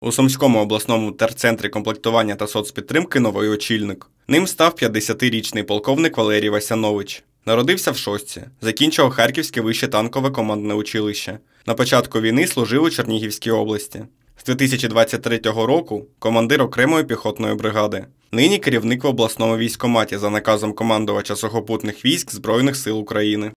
У Сумському обласному терцентрі комплектування та соцпідтримки новий очільник. Ним став 50-річний полковник Валерій Васянович. Народився в Шостці, закінчив Харківське вище танкове командне училище. На початку війни служив у Чернігівській області. З 2023 року командир окремої піхотної бригади. Нині керівник в обласному військоматі за наказом командувача сухопутних військ Збройних сил України.